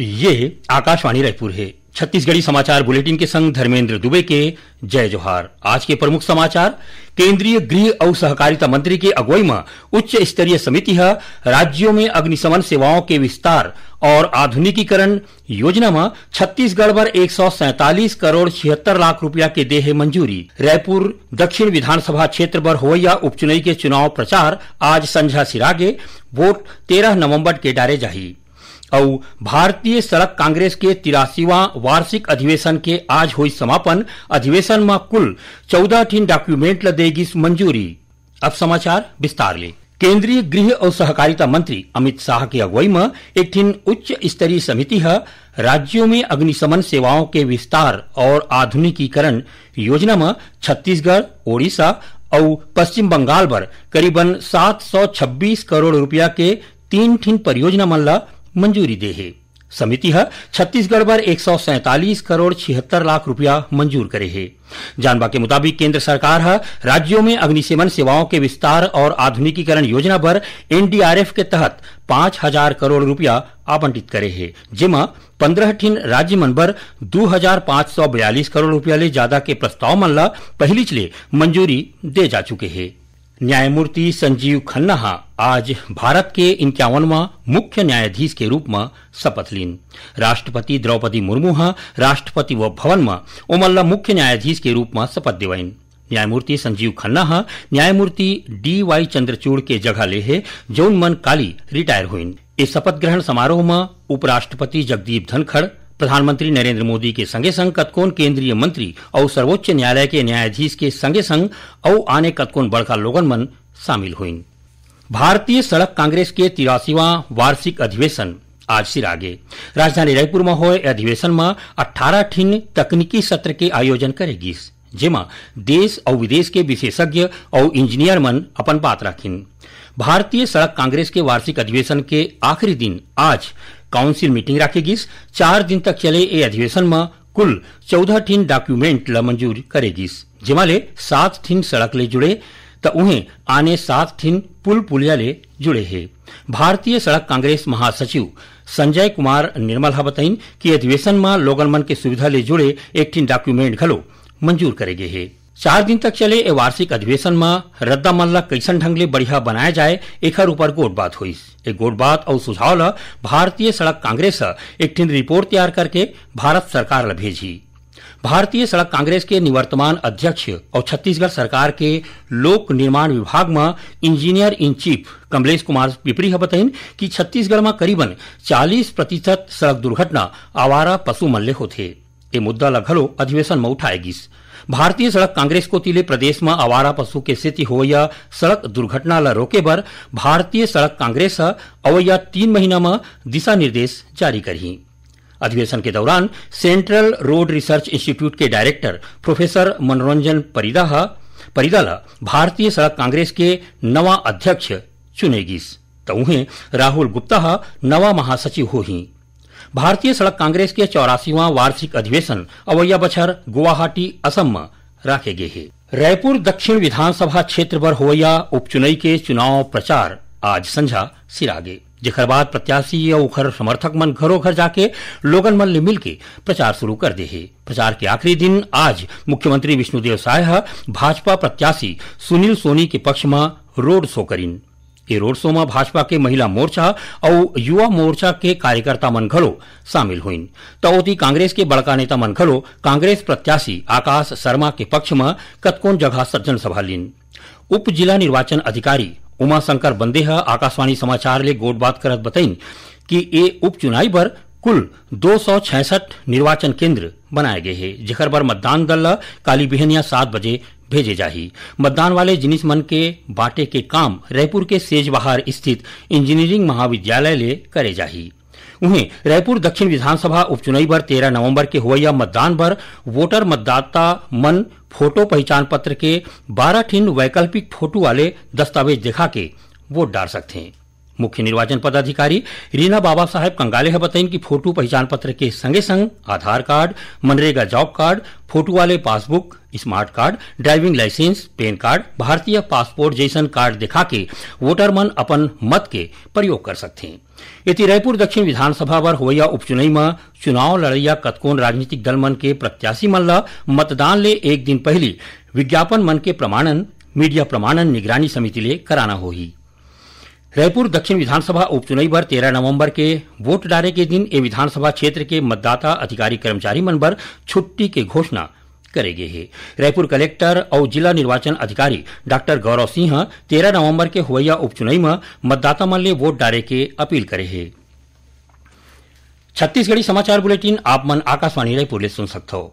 ये आकाशवाणी रायपुर है छत्तीसगढ़ी समाचार बुलेटिन के संग धर्मेंद्र दुबे के जय जोहार आज के प्रमुख समाचार केंद्रीय गृह और सहकारिता मंत्री के अगुवाई में उच्च स्तरीय समिति है राज्यों में अग्निशमन सेवाओं के विस्तार और आधुनिकीकरण योजना में छत्तीसगढ़ पर एक करोड़ छिहत्तर लाख रुपया के देह मंजूरी रायपुर दक्षिण विधानसभा क्षेत्र पर होवैया उपचुनाव के चुनाव प्रचार आज संझा सिरागे वोट तेरह नवम्बर के डारे जाये और भारतीय सड़क कांग्रेस के तिरासीवा वार्षिक अधिवेशन के आज हुई समापन अधिवेशन में कुल चौदह ठीन डॉक्यूमेंट देगी मंजूरी अब समाचार विस्तार ले केंद्रीय गृह और सहकारिता मंत्री अमित शाह की अगुवाई में एक उच्च स्तरीय समिति है राज्यों में अग्निशमन सेवाओं के विस्तार और आधुनिकीकरण योजना में छत्तीसगढ़ ओडिशा और पश्चिम बंगाल पर करीबन 726 करोड़ रुपया के तीन ठिन परियोजना मल्ला मंजूरी दे है समिति छत्तीसगढ़ पर एक सौ सैंतालीस करोड़ छिहत्तर लाख रुपया मंजूर करे है जानबा के मुताबिक केंद्र सरकार हा राज्यों में अग्निशमन सेवाओं के विस्तार और आधुनिकीकरण योजना पर एनडीआरएफ के तहत पांच हजार करोड़ रुपया आवंटित करे है जिमा पंद्रह ठीन राज्य मन पर दो हजार पांच सौ बयालीस करोड़ रुपया ले ज्यादा के प्रस्ताव मन ला पहली ले मंजूरी दे जा चुके हैं न्यायमूर्ति संजीव खन्ना आज भारत के इक्यावनवा मुख्य न्यायाधीश के रूप में शपथ लीन राष्ट्रपति द्रौपदी मुर्मू राष्ट्रपति व भवन में ओमल्ला मुख्य न्यायाधीश के रूप में शपथ दिवाइन न्यायमूर्ति संजीव खन्ना न्यायमूर्ति डी वाई चंद्रचूड़ के जगह ले है जौन मन काली रिटायर हुई इस शपथ ग्रहण समारोह में उपराष्ट्रपति जगदीप धनखड़ प्रधानमंत्री नरेंद्र मोदी के संगे संग कतकोन केंद्रीय मंत्री और सर्वोच्च न्यायालय के न्यायाधीश के संगे संग और आने कतकोन बड़का लोगन मन शामिल हुई भारतीय सड़क कांग्रेस के तिरासीवा वार्षिक अधिवेशन आज सिर आगे राजधानी रायपुर में हो अधिवेशन में अठारह ठीन तकनीकी सत्र के आयोजन करेगी जेमा देश और विदेश के विशेषज्ञ और इंजीनियर मन अपन बात रखीन भारतीय सड़क कांग्रेस के वार्षिक अधिवेशन के आखिरी दिन आज काउंसिल मीटिंग રાખી चार दिन तक चले ए अधिवेशन में कुल चौदह ठीन डॉक्यूमेंट ल मंजूर करेगीस जिमाले सात સાત ठीन सड़क ले जुड़े तो उन्हें आने सात ठीन पुल पुलिया ले जुड़े है भारतीय सड़क कांग्रेस महासचिव संजय कुमार निर्मल हा बताइन कि अधिवेशन में लोगनमन के सुविधा ले जुड़े एक ठीन डॉक्यूमेंट घलो मंजूर करेगे है दिन तक चले ए वार्षिक अधिवेशन में रद्दा મલ્લા कैसन ढंग ले बढ़िया बनाया जाए एक ऊपर गोटबात हुई गोट गोटबात और सुझाव ल भारतीय सड़क कांग्रेस एक ठिन रिपोर्ट तैयार करके भारत सरकार ल भेजी भारतीय सड़क कांग्रेस के निवर्तमान अध्यक्ष और छत्तीसगढ़ सरकार के लोक निर्माण विभाग में engineer in chief Kamlesh Kumar Pipri है बताइन कि छत्तीसगढ़ में करीबन 40 प्रतिशत सड़क दुर्घटना आवारा पशु मल्ले होते हैं એ મુદ્દાલા अधिवेशन में उठाएगी भारतीय सड़क कांग्रेस को प्रदेश તીલે પ્રદેશમાં અવારા પશુ કે સ્થિતિ હોયા સડક દુર્ઘટનાલા रोके પર भारतीय सड़क कांग्रेस अवैया तीन में दिशा निर्देश जारी કરી अधिवेशन के दौरान सेंट्रल रोड रिसर्च इंस्टीट्यूट के डायरेक्टर प्रोफेसर मनोरंजन परिदाहा परिदाला भारतीय सड़क कांग्रेस के नवा अध्यक्ष चुनेगी तो उन्हें राहुल गुप्ता नवा महासचिव हो ही भारतीय सड़क कांग्रेस के चौरासीवा वार्षिक अधिवेशन अवैया बछर गुवाहाटी असम में राखे गए है रायपुर दक्षिण विधानसभा क्षेत्र पर होवैया उपचुनाव के चुनाव प्रचार आज संझा गये जेखर बाद प्रत्याशी या उखर समर्थक मन घरों घर जाके लोगन मन ले के प्रचार शुरू कर दे है प्रचार के आखिरी दिन आज मुख्यमंत्री विष्णुदेव साय भाजपा प्रत्याशी सुनील सोनी के पक्ष में रोड शो करीन रोड शो में भाजपा के महिला मोर्चा और युवा मोर्चा के कार्यकर्ता मन घलो शामिल हुई तो ओती कांग्रेस के बड़का नेता मन घलो कांग्रेस प्रत्याशी आकाश शर्मा के पक्ष में कतकोन जगह सज्जन सभा लीन उप जिला निर्वाचन अधिकारी उमाशंकर बंदेह आकाशवाणी समाचार ले गोट बात करत बताइन कि ये उपचुनाव पर कुल दो निर्वाचन केंद्र बनाए गए हैं जेखर पर मतदान दल काली बिहनिया सात बजे भेजे जाही मतदान वाले जिनिस मन के बांटे के काम रायपुर के सेजबहार स्थित इंजीनियरिंग महाविद्यालय ले करे जाही उन्हें रायपुर दक्षिण विधानसभा उपचुनाव पर तेरह नवंबर के हुआ मतदान पर वोटर मतदाता मन फोटो पहचान पत्र के बारह ठिन वैकल्पिक फोटो वाले दस्तावेज दिखा के वोट डाल सकते हैं मुख्य निर्वाचन पदाधिकारी रीना बाबा साहेब कंगाले है बताइन की फोटो पहचान पत्र के संगे संग Aadhaar card MNREGA job card photo वाले passbook smart card driving licence pan card भारतीय पासपोर्ट जैसन कार्ड दिखा के वोटर मन अपन मत के प्रयोग कर सकते हैं यदि रायपुर दक्षिण विधानसभा पर होवैया उपचुनाव में चुनाव लड़ैया कतकोन राजनीतिक दल मन के प्रत्याशी मन मतदान ले एक दिन पहली विज्ञापन मन के प्रमाणन मीडिया प्रमाणन निगरानी समिति ले कराना होगी रायपुर दक्षिण विधानसभा उपचुनाव पर 13 नवंबर के वोट डाले के दिन ए विधानसभा क्षेत्र के मतदाता अधिकारी कर्मचारी मन पर छुट्टी की घोषणा करेगे है रायपुर कलेक्टर और जिला निर्वाचन अधिकारी डॉक्टर गौरव सिंह तेरह नवम्बर के हुआ उपचुनाव में मतदाता मन ले वोट डाले के अपील करे है छत्तीसगढ़ी समाचार बुलेटिन आप मन आकाशवाणी रायपुर ले सुन सकते हो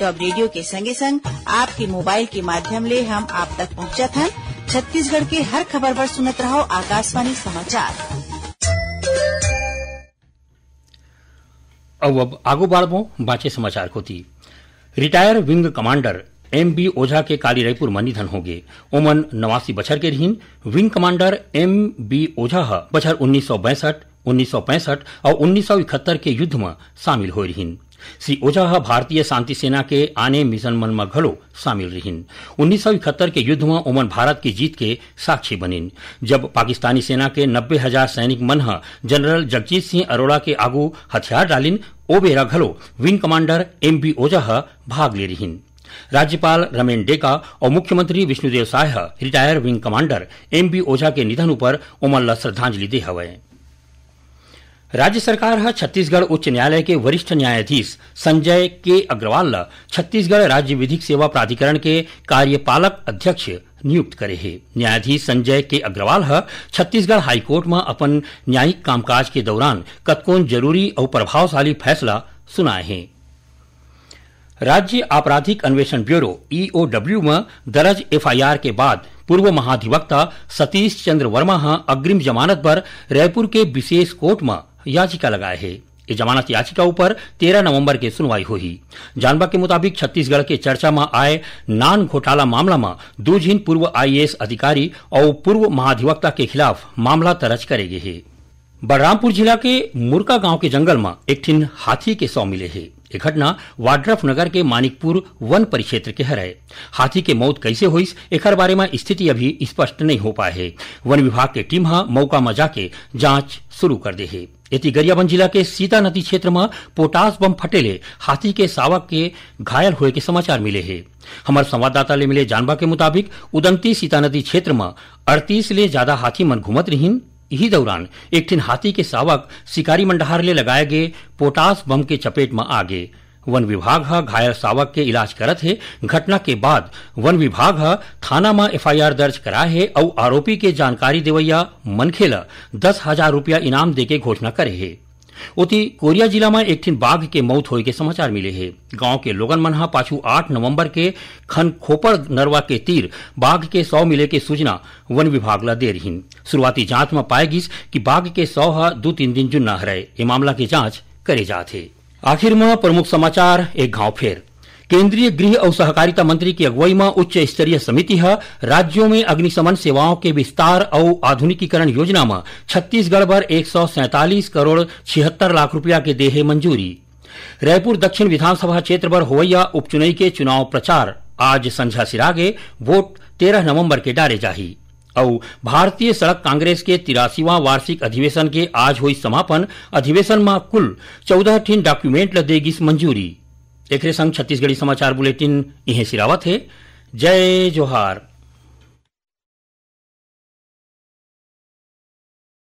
तो अब रेडियो के संगे संग आपके मोबाइल के माध्यम ले हम आप तक पहुंचत था छत्तीसगढ़ के हर खबर पर सुनत रहो आकाशवाणी समाचार अब आगो बाढ़ बाचे समाचार थी retire wing commander M B Ojha के काली रायपुर में निधन गए ओमन नवासी बछर के रहीन wing commander M B Ojha बछर उन्नीस सौ बैसठ उन्नीस सौ पैंसठ और उन्नीस सौ इकहत्तर के युद्ध में शामिल हो रही श्री ओझा भारतीय शांति सेना के आने मिशन मन में घलो शामिल रहीन उन्नीस सौ इकहत्तर के युद्ध में ओमन भारत की जीत के साक्षी बनीन जब पाकिस्तानी सेना के नब्बे हजार सैनिक मन जनरल जगजीत सिंह अरोड़ा के आगू हथियार डालिन ओ बेरा घलो wing commander M B Ojha भाग ले रहीन राज्यपाल रमेन डेका और मुख्यमंत्री Vishnudeo Sai retire wing commander M B Ojha के निधन पर ओमन ल श्रद्धांजलि दे हवे राज्य सरकार छत्तीसगढ़ उच्च न्यायालय के वरिष्ठ न्यायाधीश संजय के अग्रवाल छत्तीसगढ़ राज्य विधिक सेवा प्राधिकरण के कार्यपालक अध्यक्ष नियुक्त करे है न्यायाधीश संजय के अग्रवाल ह छत्तीसगढ़ हाईकोर्ट में अपन न्यायिक कामकाज के दौरान कतकोन जरूरी और प्रभावशाली फैसला सुनाए हैं राज्य आपराधिक अन्वेषण ब्यूरो ईओडब्ल्यू e में दर्ज एफआईआर के बाद पूर्व महाधिवक्ता सतीश चंद्र वर्मा अग्रिम जमानत पर रायपुर के विशेष कोर्ट में याचिका लगाए है इस जमानत याचिका ऊपर 13 नवंबर के सुनवाई हुई जानबा के मुताबिक छत्तीसगढ़ के चर्चा में आए नान घोटाला मामला में दो झीन पूर्व आईएएस अधिकारी और पूर्व महाधिवक्ता के खिलाफ मामला दर्ज करेगी है बलरामपुर जिला के मुरका गांव के जंगल में एक ठिन हाथी के सौ मिले है ये घटना वाड्रफ नगर के मानिकपुर वन परिक्षेत्र के है हाथी के मौत कैसे हुई एक बारे में स्थिति अभी स्पष्ट नहीं हो पाए है वन विभाग के टीम हा मौका में जाके जांच शुरू कर दे है यदि गरियाबंद जिला के सीता नदी क्षेत्र में पोटास बम फटे ले हाथी के सावक के घायल हुए के समाचार मिले है हमारे संवाददाता ले मिले जानबा के मुताबिक उदंती सीता नदी क्षेत्र में अड़तीस ले ज्यादा हाथी मन घूमत रहीन इसी दौरान एक ठिन हाथी के सावक शिकारी मंडहार ले लगाए गए पोटास बम के चपेट में आ गए वन विभाग घायल सावक के इलाज करत है घटना के बाद वन विभाग थाना में एफआईआर दर्ज कराए है और आरोपी के जानकारी देवैया मनखेला दस हजार रूपया इनाम देके घोषणा करे है उती कोरिया जिला में एक थीन बाघ के मौत होए के समाचार मिले है गांव के लोगन मन पाछू आठ नवम्बर के खनखोपड़ नरवा के तीर बाघ के सौ मिले के सूचना वन विभाग ला दे रही शुरुआती जांच में पाए गिस कि बाघ के सौ दो तीन दिन जुन्ना हराए ये मामला की जांच करे जाते आखिर में प्रमुख समाचार एक गांव फेर केंद्रीय गृह और सहकारिता मंत्री की अगुवाई में उच्च स्तरीय समिति है राज्यों में अग्निशमन सेवाओं के विस्तार और आधुनिकीकरण योजना में छत्तीसगढ़ पर एक सौ सैंतालीस करोड़ छिहत्तर लाख रूपया के देहे मंजूरी रायपुर दक्षिण विधानसभा क्षेत्र पर होवैया उपचुनाव के चुनाव प्रचार आज संझा सिरागे वोट तेरह नवम्बर के डाले जाही और भारतीय सड़क कांग्रेस के तिरासीवा वार्षिक अधिवेशन के आज हुई समापन अधिवेशन में कुल चौदह ठीन डॉक्यूमेंट लदेगी देगी मंजूरी एकरे संग छत्तीसगढ़ी समाचार बुलेटिन इहे सिरावत है जय जोहार